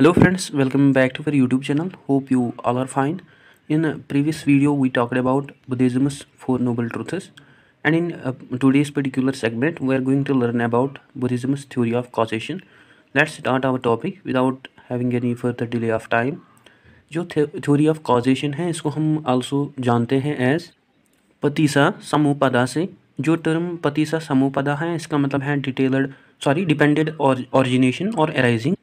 hello friends welcome back to our youtube channel hope you all are fine in previous video we talked about buddhism's four noble truths and in uh, today's particular segment we are going to learn about buddhism's theory of causation let's start our topic without having any further delay of time जो theory of causation है इसको हम also जानते हैं as पतिसा समूपदा से जो term पतिसा समूपदा है इसका मतलब है डिटेलड सॉरी डिपेंडेड ऑरिजिनेशन और एराइजिंग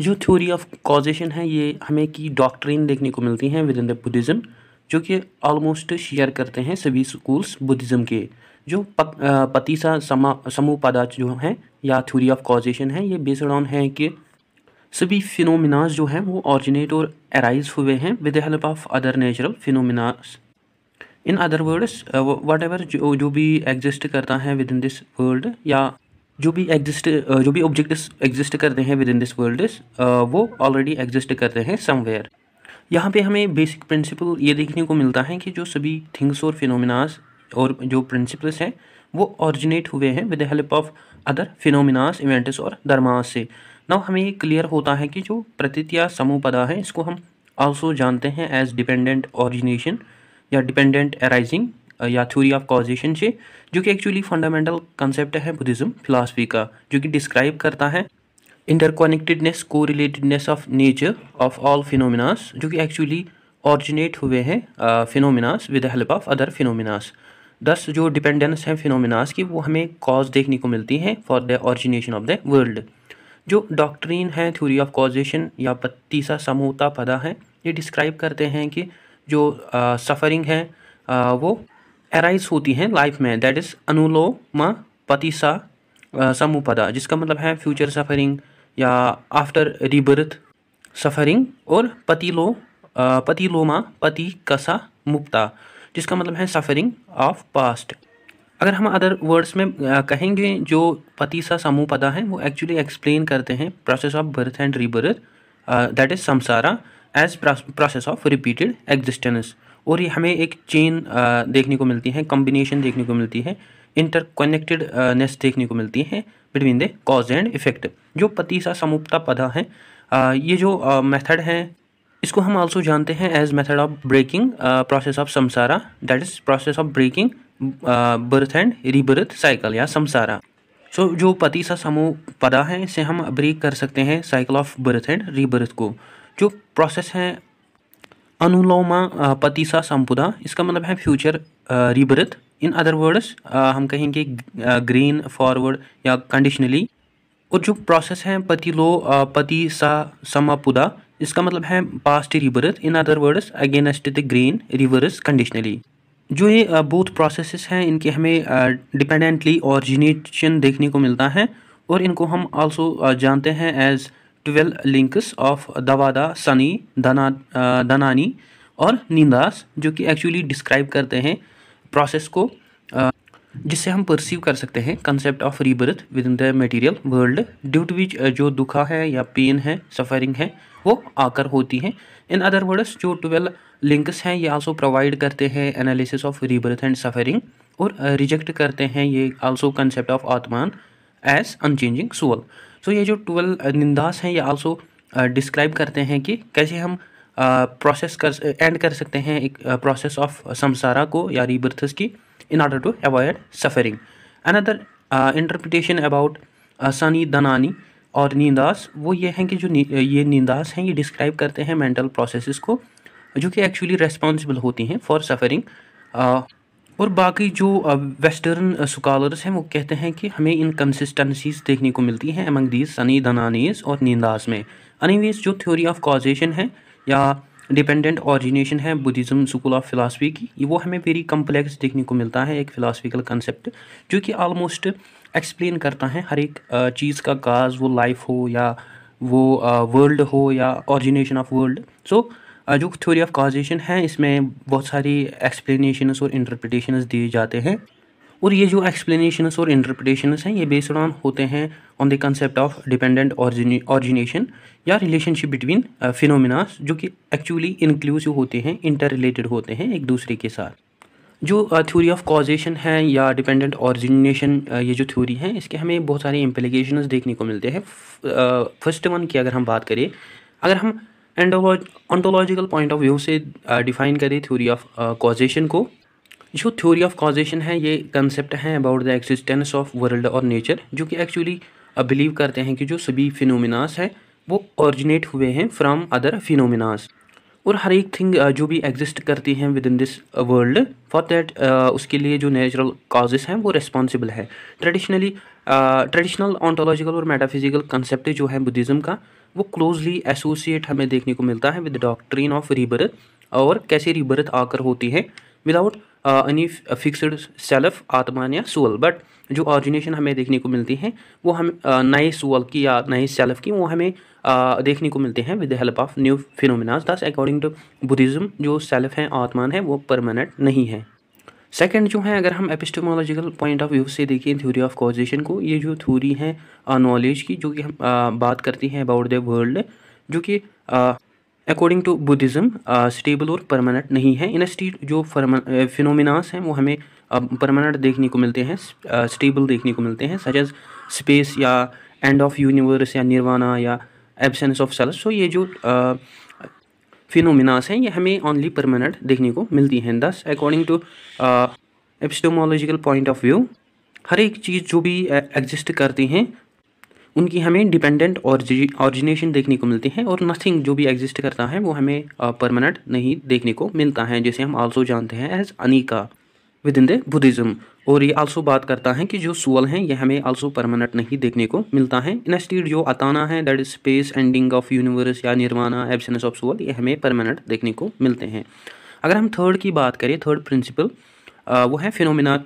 जो थ्योरी ऑफ कॉजेशन है ये हमें की डॉक्ट्रिन देखने को मिलती हैं विद इन द बुद्धिज़्म जो कि ऑलमोस्ट शेयर करते हैं सभी स्कूल्स बुद्धिज़्म के जो पतिसा समूह पदार्थ जो हैं या थ्योरी ऑफ कॉजेशन है ये बेस्ड ऑन है कि सभी फिनोमिनाज जो हैं वो ऑरिजिनेट और अराइज हुए हैं with the help of other natural phenomenas in other words whatever जो जो भी एग्जिस्ट करता है विद इन दिस वर्ल्ड या जो भी एग्जिस्ट जो भी ऑब्जेक्ट एग्जिस्ट करते हैं विद इन दिस वर्ल्ड वो ऑलरेडी एग्जिस्ट करते हैं समवेयर यहाँ पे हमें बेसिक प्रिंसिपल ये देखने को मिलता है कि जो सभी थिंग्स और फिनोमिनाज और जो प्रिंसिपल्स हैं वो ऑरिजिनेट हुए हैं with the help of other phenomenas events और धर्मास से नाउ हमें ये क्लियर होता है कि जो प्रतीत या पदा है इसको हम ऑल्सो जानते हैं एज डिपेंडेंट ऑरिजिनेशन या डिपेंडेंट अराइजिंग या थ्योरी ऑफ कॉजेशन से जो कि एक्चुअली फंडामेंटल कंसेप्ट है बुद्धिज़्म फिलासफी का जो कि डिस्क्राइब करता है इंटरकोनेक्टेडनेस को relatedness of nature of all phenomenas जो कि एक्चुअली ऑरिजिनेट हुए हैं phenomenas with help of other phenomenas thus जो डिपेंडेंस हैं फिनोमिनास की वो हमें कॉज देखने को मिलती हैं for the origination of the world जो डॉक्ट्रीन है थ्योरी ऑफ कॉजेशन या बत्तीसा समूहता पदा है ये डिस्क्राइब करते हैं कि जो सफ़रिंग है आ, वो एराइज होती हैं लाइफ में दैट इज़ अनुलोमा पतिसा समूपदा जिसका मतलब है फ्यूचर सफरिंग या आफ्टर रिबर्थ सफरिंग और पतिलो पतिलोमा पति कसा मुक्ता जिसका मतलब है सफरिंग ऑफ पास्ट अगर हम अदर वर्ड्स में कहेंगे जो पति सा समूह पदा है वो एक्चुअली एक्सप्लेन करते हैं process of birth and rebirth that is samsara as process of repeated existence और ये हमें एक चेन देखने को मिलती है कॉम्बिनेशन देखने को मिलती है इंटरकनेक्टेडनेस देखने को मिलती है between the cause and effect जो पतीसा समुपता पदा है ये जो मेथड है इसको हम आल्सो जानते हैं as method of breaking process of samsara that is process of breaking birth and rebirth cycle या समसारा सो so, जो पतिसा समूह पदा है इसे हम ब्रेक कर सकते हैं cycle of birth and rebirth को जो प्रोसेस हैं अनुलोमा पतिसा संपुदा इसका मतलब है future rebirth in other words हम कहेंगे ग्रीन फॉरवर्ड या कंडीशनली और जो प्रोसेस है पतिलो पति सा समापुदा इसका मतलब है past rebirth in other words against the green reverse conditionally जो ये बोथ प्रोसेसेस हैं इनके हमें डिपेंडेंटली ऑरिजिनेशन देखने को मिलता है और इनको हम आल्सो जानते हैं एज ट्वेल्व लिंक्स ऑफ दवादा सनी धना धनानी और निंदास जो कि एक्चुअली डिस्क्राइब करते हैं प्रोसेस को uh, जिससे हम परसीव कर सकते हैं concept of rebirth within the material world due to which जो दुखा है या पेन है सफरिंग है वो आकर होती हैं इन अदर वर्ड्स जो ट्वेल्व लिंक्स हैं ये आल्सो प्रोवाइड करते हैं analysis of rebirth and suffering और रिजेक्ट uh, करते हैं ये also concept of atman as unchanging soul so so, ये जो ट्वेल्व निंदास हैं ये आल्सो डिस्क्राइब करते हैं कि कैसे हम प्रोसेस कर एंड कर सकते हैं एक प्रोसेस ऑफ समसारा को या रीबर्थस की in order to avoid suffering another interpretation about सनी दनानी और नींदास वो ये हैं कि जो नी, ये नींदास हैं ये डिस्क्राइब करते हैं मेंटल प्रोसेसेस को जो कि एक्चुअली रेस्पॉन्सिबल होती हैं फॉर सफरिंग और बाकी जो वेस्टर्न स्कॉलर्स हैं वो कहते हैं कि हमें इन कंसिस्टेंसीज देखने को मिलती हैं एमंग दीज सनी दनानीस और नींदास में अनिवेज़ जो थ्योरी ऑफ कॉजेशन है या डिपेंडेंट ऑरिजिनेशन है बुद्धिज़्म स्कूल ऑफ फिलासफी की वो हमें वेरी कम्प्लेक्स देखने को मिलता है एक फ़िलासफिकल कंसेप्ट जो कि आलमोस्ट एक्सप्लेन करता है हर एक चीज़ का काज वो लाइफ हो या वो वर्ल्ड हो या ऑरिजिनेशन ऑफ वर्ल्ड सो जो थ्योरी ऑफ कॉजेशन है इसमें बहुत सारी एक्सप्लेनेशनस और इंटरप्रटेशंस दिए जाते हैं और ये जो एक्सप्लेनेशंस और इंटरप्रटेशंस हैं ये बेस्ड ऑन होते हैं on the concept of dependent origination या रिलेशनशिप बिटवीन फिनोमिनास जो कि एक्चुअली इंक्लूसिव होते हैं इंटर रिलेटेड होते हैं एक दूसरे के साथ जो थ्योरी ऑफ कॉजेशन है या डिपेंडेंट ऑरिजिनेशन ये जो थ्योरी है इसके हमें बहुत सारे इम्प्लीकेशंस देखने को मिलते हैं फर्स्ट वन की अगर हम बात करें अगर हम ऑन्टोलॉजिकल पॉइंट ऑफ व्यू से डिफाइन uh, करें थ्योरी ऑफ कॉजेशन को जो थ्योरी ऑफ कॉजेशन है ये कंसेप्ट है about the existence of world और नेचर जो कि एक्चुअली बिलीव uh, करते हैं कि जो सभी फिनोमिनास हैं वो ऑरिजिनेट हुए हैं फ्राम अदर फिनोमिनास और हर एक थिंग uh, जो भी एग्जिस्ट करती हैं within this world for that उसके लिए जो नेचुरल काजेस हैं वो रिस्पॉन्सिबल है ट्रेडिशनली ट्रेडिशनल ऑन्टोलॉजिकल और मेटाफिजिकल कंसेप्ट जो है बुद्धिज़्म का वो क्लोजली एसोसिएट हमें देखने को मिलता है विद डॉक्ट्रीन ऑफ रिबर्थ और कैसे रिबर्थ आकर होती है without any fixed self atman या सोल बट जो ऑरिजिनेशन हमें देखने को मिलती है वो हम uh, नए सोल की या नए सेल्फ की वो हमें uh, देखने को मिलते हैं with the help of new phenomenas thus according to Buddhism जो सेल्फ हैं आत्मान है वो परमानेंट नहीं है सेकंड जो है अगर हम एपिस्टोमोलॉजिकल पॉइंट ऑफ व्यू से देखें थ्योरी ऑफ कॉजेशन को ये जो थ्योरी है नॉलेज uh, की जो कि हम आ, uh, बात करती हैं अबाउट द वर्ल्ड जो कि अकॉर्डिंग टू बुद्धिज़्म स्टेबल और परमानेंट नहीं है इन स्टीट जो फिनोमिनास uh, हैं वो हमें परमानेंट देखने को मिलते हैं स्टेबल देखने को मिलते हैं सच एज स्पेस या एंड ऑफ यूनिवर्स या निर्वाणा या एबसेंस ऑफ सेल्स सो ये जो फिनोमिनास हैं ये हमें ऑनली परमानेंट देखने को मिलती हैं thus according to epistemological point of view हर एक चीज़ जो भी एग्जिस्ट uh, करती हैं उनकी हमें डिपेंडेंट ऑरिजिनेशन देखने को मिलती है और नथिंग जो भी एग्जिस्ट करता है वो हमें परमानेंट uh, नहीं देखने को मिलता है जैसे हम आल्सो जानते हैं as anicca within the Buddhism और ये आल्सो बात करता है कि जो सोल हैं ये हमें आल्सो परमानेंट नहीं देखने को मिलता है इनस्टीड जो अताना है that is space ending of universe या निर्वाणा एब्सेंस ऑफ सोल ये हमें परमानेंट देखने को मिलते हैं अगर हम थर्ड की बात करें थर्ड प्रिंसिपल वो है फिनोमिना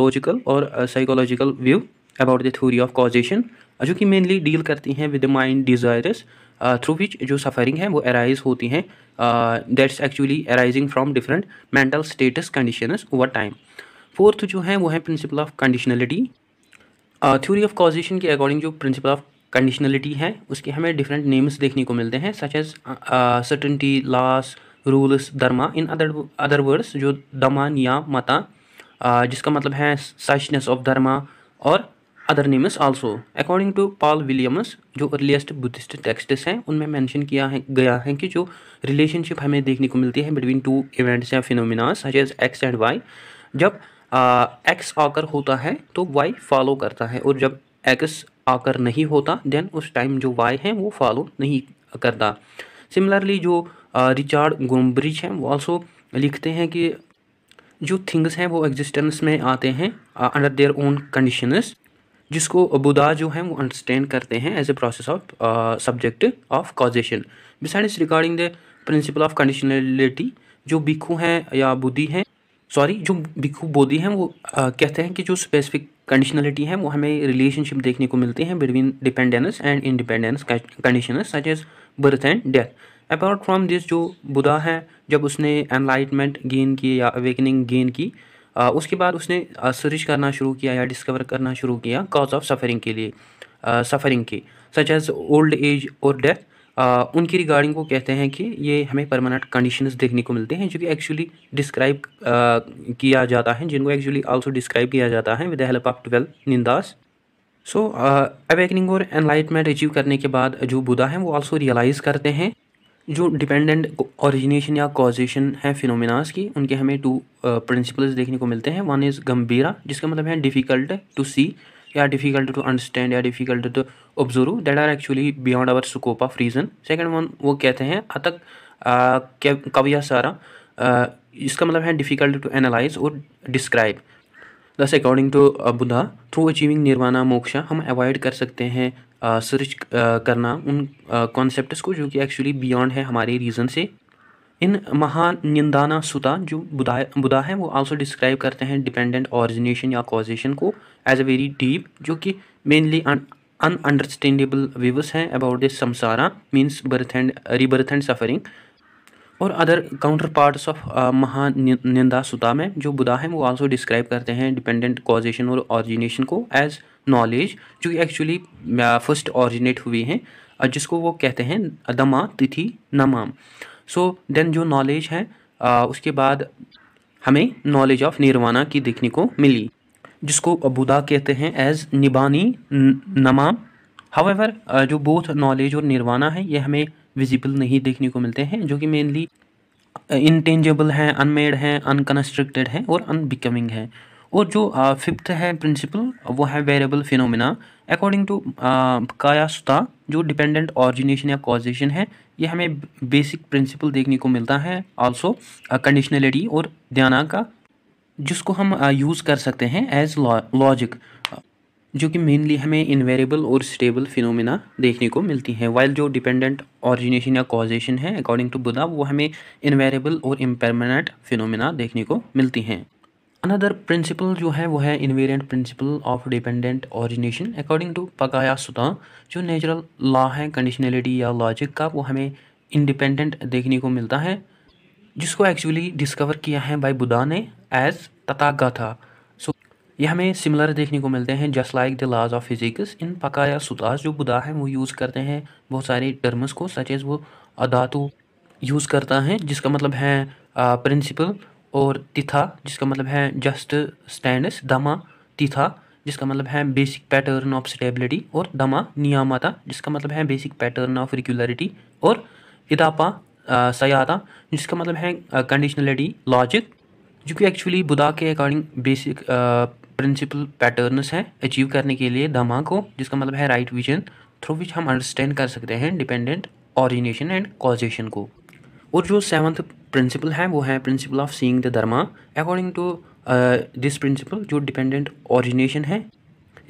लॉजिकल और psychological view about the theory of causation जो कि मेनली डील करती हैं with mind desires through which जो सफरिंग है वो अराइज होती हैं that's actually arising from different mental states condition over time fourth जो है वो है principle of conditionality theory of causation के अकॉर्डिंग जो प्रिंसिपल ऑफ कंडीशनलिटी है उसके हमें डिफरेंट नेम्स देखने को मिलते हैं such as certainty laws rules dharma in other other words जो दमान या मता uh, जिसका मतलब है सचनेस ऑफ धर्मा और other names also according to Paul Williams जो अर्लीस्ट बुद्धिस्ट टेक्स्ट्स हैं उनमें मेंशन किया है गया है कि जो रिलेशनशिप हमें देखने को मिलती है बिटवीन टू इवेंट्स या phenomenas such as X and Y जब एक्स आकर होता है तो वाई फॉलो करता है और जब एक्स आकर नहीं होता देन उस टाइम जो वाई है वो फॉलो नहीं करता सिमिलरली जो रिचार्ड गोम्ब्रिज हैं वो ऑल्सो लिखते हैं कि जो थिंग्स हैं वो एग्जिस्टेंस में आते हैं अंडर देयर ओन कंडीशनस जिसको बुदा जो है वो अंडरस्टैंड करते हैं as a process of subject of causation beside regarding the principle of conditionality जो बिखू हैं या बुद्धि हैं सॉरी जो भिखु बोधी हैं वो आ, uh, कहते हैं कि जो स्पेसिफिक कंडीशनलिटी है वो हमें रिलेशनशिप देखने को मिलते हैं between dependence and independence conditions such as birth and death apart from this जो बुधा है जब उसने एनलाइटमेंट गेन की या अवेकनिंग गेन की उसके बाद उसने सर्च करना शुरू किया या डिस्कवर करना शुरू किया कॉज ऑफ सफ़रिंग के लिए सफ़रिंग की सच एज़ ओल्ड एज और डेथ उनकी रिगार्डिंग वो कहते हैं कि ये हमें परमानेंट कंडीशंस देखने को मिलते हैं जो कि एक्चुअली डिस्क्राइब किया जाता है जिनको एक्चुअली आल्सो डिस्क्राइब किया जाता है विद हेल्प ऑफ ट्वेल्व निंदास सो अवेकनिंग और एनलाइटमेंट अचीव करने के बाद जो बुधा हैं वो आल्सो रियलाइज़ करते हैं जो डिपेंडेंट ओरिजिनेशन या कॉजेशन है फिनोमिनास की उनके हमें टू प्रिंसिपल्स देखने को मिलते हैं वन इज़ गंभीरा जिसका मतलब है डिफ़िकल्ट टू सी या डिफ़िकल्ट टू अंडरस्टैंड या difficult to observe that are actually beyond our scope of reason second one वो कहते हैं अतक कविया सारा इसका मतलब है डिफ़िकल्ट टू एनालाइज और describe thus according to Buddha through achieving nirvana moksha हम अवॉइड कर सकते हैं सर्च करना उन कॉन्सेप्ट्स को जो कि एक्चुअली बियॉन्ड है हमारे रीज़न से इन महान सुता जो बुधा बुधा है वो आल्सो डिस्क्राइब करते हैं डिपेंडेंट ऑरिजिनेशन या कॉजेशन को एज अ वेरी डीप जो कि मेनली अन अंडरस्टैंडेबल व्यूवर्स हैं about this samsara means birth and rebirth and suffering और other counter parts of Mahanidana Sutta में जो बुधा है वो आल्सो डिस्क्राइब करते हैं डिपेंडेंट कॉजेशन और ऑरिजिनेशन को एज नॉलेज जो एक्चुअली फर्स्ट ऑरिजिनेट हुई हैं जिसको वो कहते हैं दमा तिथि नमाम सो so, देन जो नॉलेज है उसके बाद हमें नॉलेज ऑफ निर्वाणा की देखने को मिली जिसको बुदा कहते हैं एज निबानी नमाम हावेवर जो बोथ नॉलेज और निर्वाणा है ये हमें विजिबल नहीं देखने को मिलते हैं जो कि मेनली इनटेंजेबल हैं अनमेड हैं अनकन्स्ट्रक्टेड हैं और अनबिकमिंग हैं और जो फिफ्थ है प्रिंसिपल वो है वेरिएबल फिनोमिना अकॉर्डिंग टू कायास्ता जो डिपेंडेंट ऑरिजिनेशन या कॉजेशन है ये हमें बेसिक प्रिंसिपल देखने को मिलता है आल्सो कंडीशनलिटी और ध्याना का जिसको हम यूज़ कर सकते हैं एज लॉजिक जो कि मेनली हमें इनवेरेबल और स्टेबल फिनोमिना देखने को मिलती हैं वाइल जो डिपेंडेंट ऑरिजिनेशन या कॉजेशन है अकॉर्डिंग टू बुदा वो हमें इनवेरेबल और इम्पेरमानेंट फिनोमिना देखने को मिलती हैं अनदर प्रिंसिपल जो है वो है invariant principle of dependent origination according to पकाया सुता जो नेचुरल लॉ है कंडीशनलिटी या लॉजिक का वो हमें इंडिपेंडेंट देखने को मिलता है जिसको एक्चुअली डिस्कवर किया है बाई बुदा ने एज था सो ये हमें सिमिलर देखने को मिलते हैं just like the laws of physics in पकाया सुतास जो बुदा है वो यूज़ करते हैं बहुत सारे टर्म्स को सच एज वो अदातु यूज़ करता है जिसका मतलब है प्रिंसिपल uh, और तिथा जिसका मतलब है जस्ट स्टैंडस दमा तिथा जिसका मतलब है बेसिक पैटर्न ऑफ स्टेबिलिटी और दमा नियामता जिसका मतलब है बेसिक पैटर्न ऑफ रिकुलरिटी और इदापा सयादा जिसका मतलब है कंडीशनलिटी लॉजिक जो कि एक्चुअली बुदा के अकॉर्डिंग बेसिक प्रिंसिपल पैटर्नस हैं अचीव करने के लिए दमा को जिसका मतलब है राइट विजन थ्रू विच हम अंडरस्टैंड कर सकते हैं डिपेंडेंट ऑरिजिनेशन एंड कॉजेशन को और जो सेवन्थ प्रिंसिपल है वो है principle of seeing the dharma according to this principle जो डिपेंडेंट ऑरिजिनेशन है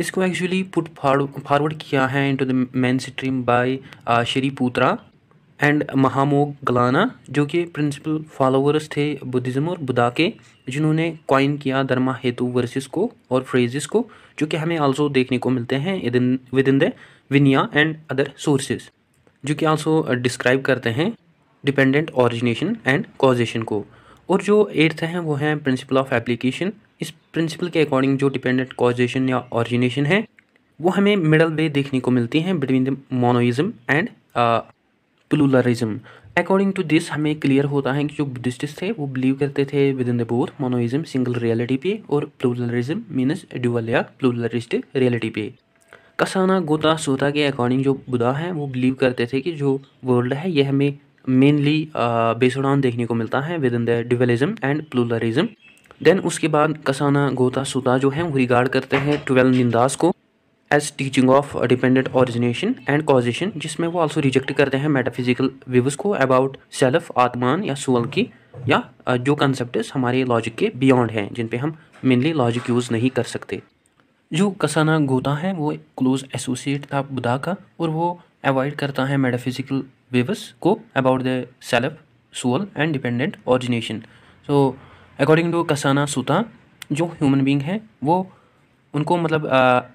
इसको एक्चुअली पुट फॉरवर्ड किया है into the mainstream by श्री पुत्रा एंड महामोग गलाना जो कि प्रिंसिपल फॉलोअर्स थे बुद्धिज़्म और बुद्धा के जिन्होंने क्वाइन किया धर्मा हेतु वर्सेस को और फ्रेजेस को जो कि हमें आल्सो देखने को मिलते हैं within the Vinaya and other sources जो कि आल्सो डिस्क्राइब uh, करते हैं डिपेंडेंट ऑरिजिनेशन एंड कॉजेशन को और जो एट्थ है वो है प्रिंसिपल ऑफ एप्लीकेशन इस प्रिंसिपल के अकॉर्डिंग जो डिपेंडेंट कॉजेशन या ऑरिजिनेशन है वो हमें मिडल वे देखने को मिलती हैं between the monism and pluralism according to this हमें क्लियर होता है कि जो बुद्धिस्ट थे वो बिलीव करते थे within the both monism single reality पे और प्लूलरिज्म मीनस ड्यूअल या प्लूलरिस्ट रियलिटी पे कसाना गोता सोता के अकॉर्डिंग जो बुधा हैं वो बिलीव करते थे कि जो वर्ल्ड है ये हमें मेनली बेसड ऑन देखने को मिलता है within the dualism and pluralism then उसके बाद कसाना गोता सुता जो है वो रिगार्ड करते हैं ट्वेल्व निंदास को as teaching of dependent origination and causation जिसमें वो ऑल्सो रिजेक्ट करते हैं मेटाफिजिकल व्यूज को अबाउट सेल्फ आत्मान या सोल की या uh, जो कंसेप्ट हमारे लॉजिक के बियॉन्ड हैं जिन पे हम मेनली लॉजिक यूज़ नहीं कर सकते जो कसाना गोता है वो क्लोज एसोसिएट था बुदा का और वो अवॉइड करता है मेटाफिजिकल वेवस को about the self soul, and dependent origination. So, according to कसाना सुता जो ह्यूमन बींग है वो उनको मतलब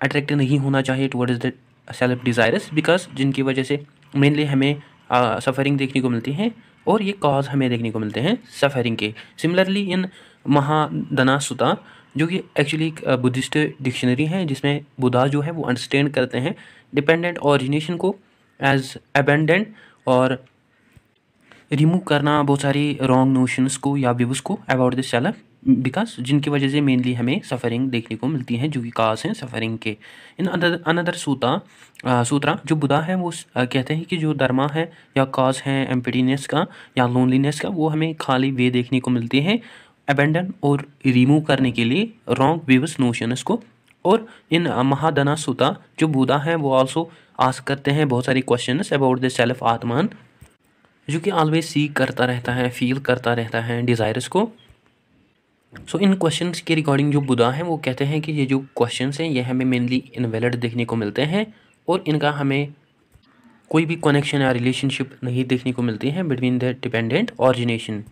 uh, नहीं होना चाहिए towards the self desires because जिनकी वजह से मेनली हमें सफ़रिंग देखने को मिलती है और ये कॉज हमें देखने को मिलते हैं सफ़रिंग के सिमिलरली इन महादना सुता जो कि एक्चुअली एक बुद्धिस्ट डिक्शनरी है जिसमें बुधा जो है वो अंडरस्टैंड करते हैं डिपेंडेंट ऑरिजिनेशन को एज अबेंडेंट और रिमूव करना बहुत सारी रॉन्ग नोशंस को या व्यूज़ को अबाउट दिस सेलर बिकॉज जिनकी वजह से मेनली हमें सफरिंग देखने को मिलती हैं जो कि काज हैं सफरिंग के इन अदर अनदर सूता सूत्रा जो बुधा है वो कहते हैं कि जो धर्मा है या काज है एम्पिटीनेस का या लोनलीनेस का वो हमें खाली वे देखने को मिलते हैं अबेंडन और रिमूव करने के लिए रॉन्ग व्यूज नोशंस को और इन महादना सुता जो बुधा हैं वो ऑल्सो आस करते हैं बहुत सारी क्वेश्चन अबाउट द सेल्फ आत्मान जो कि ऑलवेज सी करता रहता है फील करता रहता है डिज़ायर्स को सो so, इन क्वेश्चन के रिकॉर्डिंग जो बुधा हैं वो कहते हैं कि ये जो क्वेश्चन हैं ये हमें मेनली इनवेलड देखने को मिलते हैं और इनका हमें कोई भी कनेक्शन या रिलेशनशिप नहीं देखने को मिलती है बिटवीन द डिपेंडेंट ऑरिजिनेशन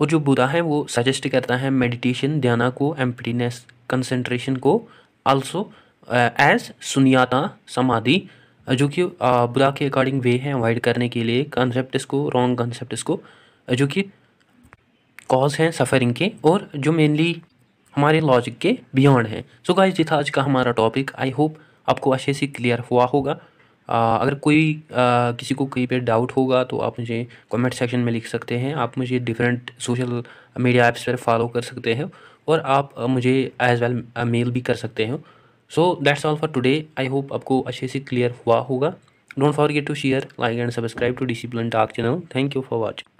और जो बुधा है वो सजेस्ट करता है मेडिटेशन ध्याना को एम्पटीनेस कंसनट्रेशन को आल्सो एज सुनियाता समाधि जो कि बुरा uh, के अकॉर्डिंग वे है अवॉइड करने के लिए कॉन्सेप्ट इसको रॉन्ग कॉन्सेप्ट इसको uh, जो कि कॉज हैं सफ़रिंग के और जो मेनली हमारे लॉजिक के बियॉन्ड हैं सो गाइस जी था आज का हमारा टॉपिक आई होप आपको अच्छे से क्लियर हुआ होगा आ, uh, अगर कोई आ, किसी को कहीं पर डाउट होगा तो आप मुझे कमेंट सेक्शन में लिख सकते हैं आप मुझे डिफरेंट सोशल मीडिया ऐप्स पर फॉलो कर सकते हैं और आप मुझे एज वेल मेल भी कर सकते हो so that's all for today I hope आपको अच्छे से क्लियर हुआ होगा don't forget to share like and subscribe to discipline talk channel thank you for watching